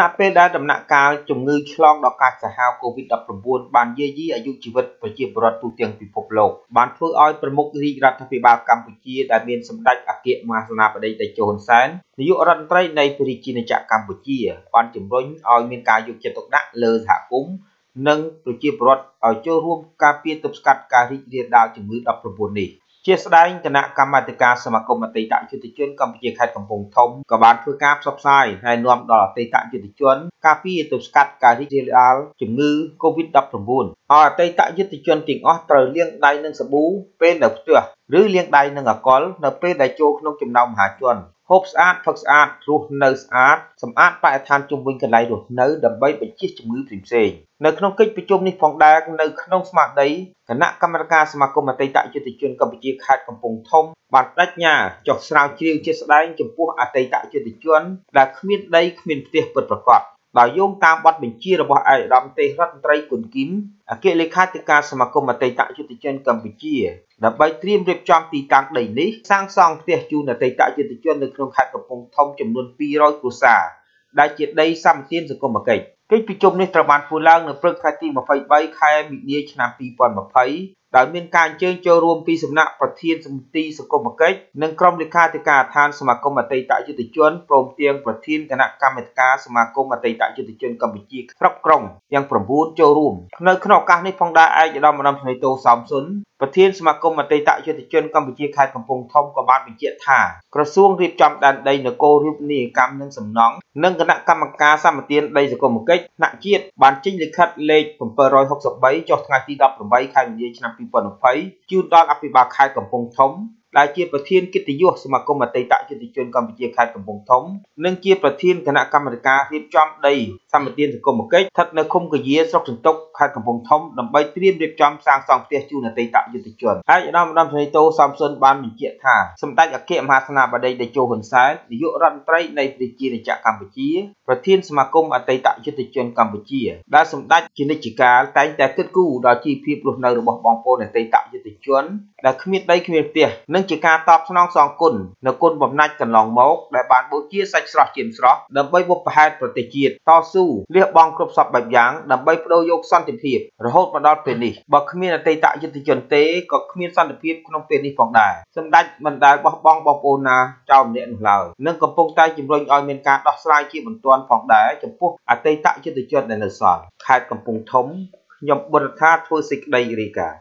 ណាពេលដែលដំណាក់កាលជំងឺឆ្លងដល់កាចសាហាវ COVID-19 បានយាយីអាយុជីវិតប្រជាពលរដ្ឋទូទាំងពិភពលោកបានធ្វើឲ្យប្រមុខរាជរដ្ឋាភិបាលកម្ពុជាដែលមានសម្ដេចអគ្គមហាសេនាបតីតេជោហ៊ុនសែននាយករដ្ឋមន្ត្រីនៃព្រះរាជាណាចក្រកម្ពុជាបានជំរុញឲ្យមានការយកចិត្តទុកដាក់លើសហគមន៍និងប្រជាពលរដ្ឋឲ្យចូលរួមការពារទប់ស្កាត់ការរីករាលដាលជំងឺ -19 នេះជាស្ដែងគណៈកម្មាធិការសមាគមអតីតយុទ្ធជនកម្ពុជាខេត្តកំពង់ធំក៏បានធ្វើការផ្សព្វផ្សាយណែនាំដល់អតីតយុទ្ធជនការពារទប់ស្កាត់ការរីករាលដាលជំងឺ Covid-19 ឲ្យអតីតយុទ្ធជនទាំងអស់ត្រូវលាងដៃនឹងសាប៊ូពេលនៅផ្ទះឬលាងដៃនឹងអកុលនៅពេលដែលចូលក្នុងចំណោមមហាជនហូបស្អាតផឹកស្អាតរស់នៅស្អាត សម្អាតបរិស្ថានជុំវិញកន្លែងរស់នៅ ដើម្បីបញ្ជៀសជំងឺផ្សេងៗនៅក្នុងកិច្ចប្រជុំនេះផងដែរនៅក្នុងស្មារតីគណៈកម្មការសមាគមអតីតយុទ្ធជនកម្ពុជាខេត្តកំពង់ធំបានបដិញ្ញាចុះស្រាវជ្រាវជាស្ដែងចំពោះអតីតយុទ្ធជន ដែលគ្មានដីគ្មានផ្ទះពិតប្រាកដដោយយោងតាមបទបញ្ជារបស់ឯកឧត្តមទេសរដ្ឋមន្ត្រីគុនគីមអគ្គលេខាធិការសមាគមអតីតយុទ្ធជនកម្ពុជាដើម្បីត្រៀមរៀបចំទីតាំងដីនេះសាងសង់ផ្ទះជូនអតីតយុទ្ធជននៅក្នុងខេត្តកំពង់ធំចំនួន200គ្រួសារដែលជាដីសម្បទានសង្គមគិច្ចកិច្ចប្រជុំនេះត្រូវបានធ្វើឡើងនៅព្រឹកថ្ងៃទី23ខែមីនាឆ្នាំ2020ដោយមានការអញ្ជើញចូលរួមពីសំណាក់ប្រធានសមិទ្ធិសង្គមគិច្ចនិងក្រុមលេខាធិការឋានសមាគមអតីតយុទ្ធជនព្រមទាំងប្រធានគណៈកម្មាធិការសមាគមអតីតយុទ្ធជនកម្ពុជាស្រុកក្រុងយ៉ាង9ចូលរួមនៅក្នុងឱកាសនេះផងដែរឯកឧត្តមបណ្ឌិតស្នីតូសោមសុនប្រធានសមាគមអតីតយុទ្ធជនកម្ពុជាខេត្តកំពង់ធំក៏បានបញ្ជាក់ថាក្រសួងរៀបចំដែនដីនគររូបនីយកម្មនិងសំណង់និងគណៈកម្មការសម្បទានដីសង្គមគិច្ចថ្នាក់ជាតិបានចេញលិខិតលេខ763ចុះថ្ងៃទី18ខែមីនាឆ្នាំ2020ជូនដល់អភិបាលខេត្តកំពង់ធំដែលជាប្រធានកិត្តិយសសមាគមអតីតយុតិជនកម្ពុជាខេត្តកំពង់ធំ និងជាប្រធានគណៈកម្មាធិការរៀបចំដីសម្បទានសង្គមគិច្ចស្ថិតនៅឃុំកាយាស្រុកសន្ទុកខេត្តកំពង់ធំដើម្បីត្រៀមរៀបចំសាងសង់ផ្ទះជូនអតីតយុតិជនហើយឧត្តមឧត្តមសេនីយ៍តូសំសុនបានបញ្ជាក់ថាសម្ដេចអគ្គមហាសេនាបតីតេជោហ៊ុនសែននាយករដ្ឋមន្ត្រីនៃព្រះជាណាចក្រកម្ពុជាប្រធានសមាគមអតីតយុតិជនកម្ពុជាដែលសម្ដេចជានិច្ចកាលតែងតែគិតគូរដល់ជីវភាពរស់នៅរបស់បងប្អូនអតីតយុតិជនដែលគ្មានដីគ្មានផ្ទះនិងនឹងជាការតបស្នងសងគុណនៅគុណបំណាច់កន្លងមកដែលបានបូជាសាច់ស្រស់ជាស្រស់ដើម្បីបុព្វហេតុប្រទេសជាតិតស៊ូលះបង់គ្រប់សពបែបយ៉ាងដើម្បីបដូរយកសន្តិភាពរហូតមកដល់ពេលនេះបើគ្មានអតីតយុទ្ធជនទេក៏គ្មានសន្តិភាពក្នុងពេលនេះផងដែរសម្ដេចមិនដែលបោះបង់បងប្អូនណាចោលម្នាក់នោះឡើយនឹងកំពុងតែជំរុញឲ្យមានការដោះស្រាយជាបន្ទាន់ផងដែរចំពោះអតីតយុទ្ធជនដែលនៅសល់ខេត្តកំពង់ធំខ្ញុំបុរដ្ឋាធ្វើសេចក្តីរាយការណ៍